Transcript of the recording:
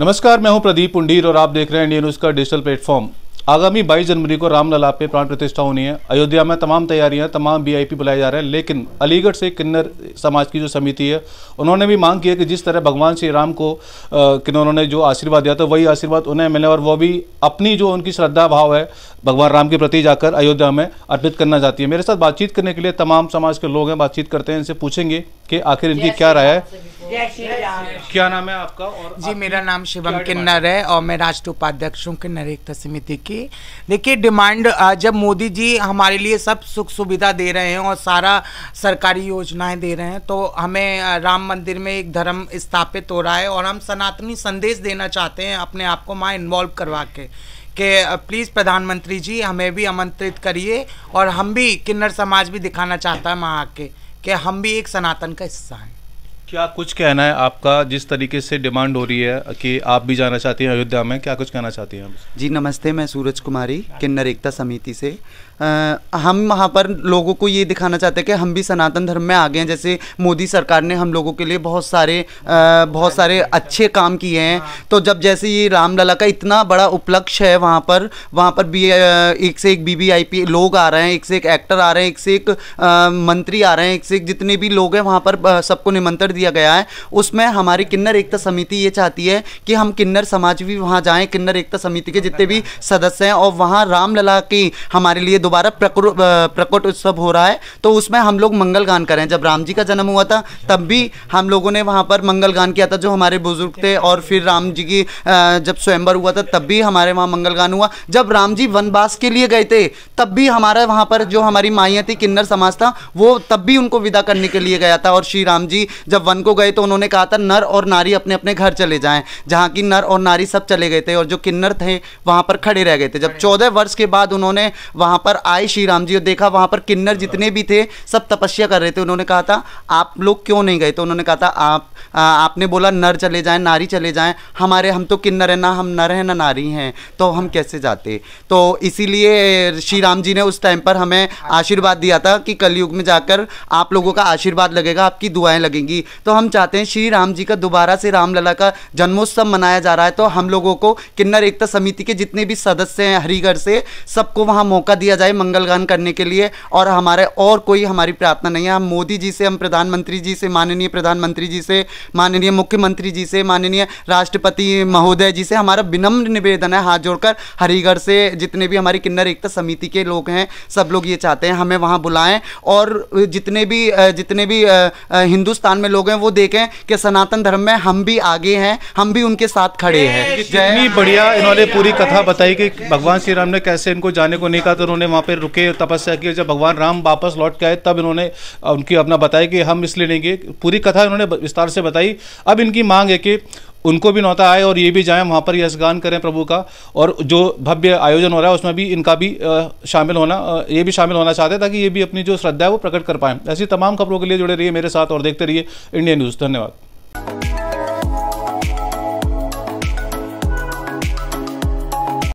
नमस्कार मैं हूं प्रदीप पुंडीर और आप देख रहे हैं इंडिया न्यूज़ का डिजिटल प्लेटफॉर्म आगामी 22 जनवरी को रामलला पे प्राण प्रतिष्ठा होनी है अयोध्या में तमाम तैयारियां तमाम वीआईपी बुलाए जा रहे हैं लेकिन अलीगढ़ से किन्नर समाज की जो समिति है उन्होंने भी मांग की है कि जिस तरह भगवान श्री राम को किन्नरों ने जो आशीर्वाद दिया था वही आशीर्वाद उन्हें मिले और वो भी अपनी जो उनकी श्रद्धा भाव है भगवान राम के प्रति जाकर अयोध्या में अर्पित करना चाहती है मेरे साथ बातचीत करने के लिए तमाम समाज के लोग हैं बातचीत करते हैं इनसे पूछेंगे कि आखिर इनकी क्या राय है क्या नाम है आपका और जी मेरा नाम शिवम किन्नर है और मैं राष्ट्रीय उपाध्यक्ष हूँ किन्नर एकता समिति की जाएगी देखिए डिमांड जब मोदी जी हमारे लिए सब सुख सुविधा दे रहे हैं और सारा सरकारी योजनाएं दे रहे हैं तो हमें राम मंदिर में एक धर्म स्थापित हो रहा है और हम सनातनी संदेश देना चाहते हैं अपने आप को माँ इन्वॉल्व करवा के कि प्लीज़ प्रधानमंत्री जी हमें भी आमंत्रित करिए और हम भी किन्नर समाज भी दिखाना चाहता है माँ आके कि हम भी एक सनातन का हिस्सा हैं क्या कुछ कहना है आपका जिस तरीके से डिमांड हो रही है कि आप भी जाना चाहती हैं अयोध्या में क्या कुछ कहना चाहती हैं जी नमस्ते मैं सूरज कुमारी किन्नर एकता समिति से आ, हम वहाँ पर लोगों को ये दिखाना चाहते हैं कि हम भी सनातन धर्म में आ गए हैं जैसे मोदी सरकार ने हम लोगों के लिए बहुत सारे आ, बहुत सारे अच्छे काम किए हैं तो जब जैसे ये रामलला का इतना बड़ा उपलक्ष्य है वहाँ पर वहाँ पर भी एक से एक बी लोग आ रहे हैं एक से एक एक्टर आ रहे हैं एक से एक आ, मंत्री आ रहे हैं एक से एक जितने भी लोग हैं वहाँ पर सबको निमंत्रण दिया गया है उसमें हमारी किन्नर एकता समिति ये चाहती है कि हम किन्नर समाज भी वहाँ जाएँ किन्नर एकता समिति के जितने भी सदस्य हैं और वहाँ रामलला की हमारे लिए दोबारा प्रकट उत्सव हो रहा है तो उसमें हम लोग मंगल गान करें जब राम जी का जन्म हुआ था तब भी हम लोगों ने वहाँ पर मंगल गान किया था जो हमारे बुजुर्ग थे और फिर राम जी की जब स्वयंवर हुआ था तब भी हमारे वहाँ मंगल गान हुआ जब राम जी वनवास के लिए गए थे तब भी हमारा वहाँ पर जो हमारी माइयाँ थी किन्नर समाज था वो तब भी उनको विदा करने के लिए गया था और श्री राम जी जब वन को गए तो उन्होंने कहा था नर और नारी अपने अपने घर चले जाएं जहाँ की नर और नारी सब चले गए थे और जो किन्नर थे वहाँ पर खड़े रह गए थे जब चौदह वर्ष के बाद उन्होंने वहाँ पर पर आए श्री राम जी और देखा वहां पर किन्नर जितने भी थे सब तपस्या कर रहे थे उन्होंने कहा था आप लोग क्यों नहीं गए तो उन्होंने कहा था आप आ, आपने बोला नर चले जाएं नारी चले जाएं हमारे हम तो किन्नर हैं ना हम नर हैं ना नारी हैं तो हम कैसे जाते तो इसीलिए श्री राम जी ने उस टाइम पर हमें आशीर्वाद दिया था कि कलयुग में जाकर आप लोगों का आशीर्वाद लगेगा आपकी दुआएं लगेंगी तो हम चाहते हैं श्री राम जी का दोबारा से रामलला का जन्मोत्सव मनाया जा रहा है तो हम लोगों को किन्नर एकता समिति के जितने भी सदस्य हैं हरिगढ़ से सबको वहाँ मौका दिया जाए जाए मंगलगान करने के लिए और हमारे और कोई हमारी प्रार्थना नहीं है हम मोदी जी से हम प्रधानमंत्री जी से माननीय प्रधानमंत्री जी से माननीय मुख्यमंत्री जी से माननीय राष्ट्रपति महोदय जी से हमारा विनम्र निवेदन है हाथ जोड़कर हरिगढ़ से जितने भी हमारी किन्नर एकता समिति के लोग हैं सब लोग ये चाहते हैं हमें वहाँ बुलाएँ और जितने भी जितने भी हिंदुस्तान में लोग हैं वो देखें कि सनातन धर्म में हम भी आगे हैं हम भी उनके साथ खड़े हैं जय बढ़िया इन्होंने पूरी कथा बताई कि भगवान श्री राम ने कैसे इनको जाने को नहीं कहा तो उन्होंने वहाँ पर रुके तपस्या की जब भगवान राम वापस लौट के आए तब इन्होंने उनकी अपना बताया कि हम इसलिए नहीं गए पूरी कथा इन्होंने विस्तार से बताई अब इनकी मांग है कि उनको भी नौता आए और ये भी जाएं वहाँ पर यशगान करें प्रभु का और जो भव्य आयोजन हो रहा है उसमें भी इनका भी शामिल होना ये भी शामिल होना चाहते हैं ताकि ये भी अपनी जो श्रद्धा है वो प्रकट कर पाएँ ऐसी तमाम खबरों के लिए जुड़े रहिए मेरे साथ और देखते रहिए इंडिया न्यूज़ धन्यवाद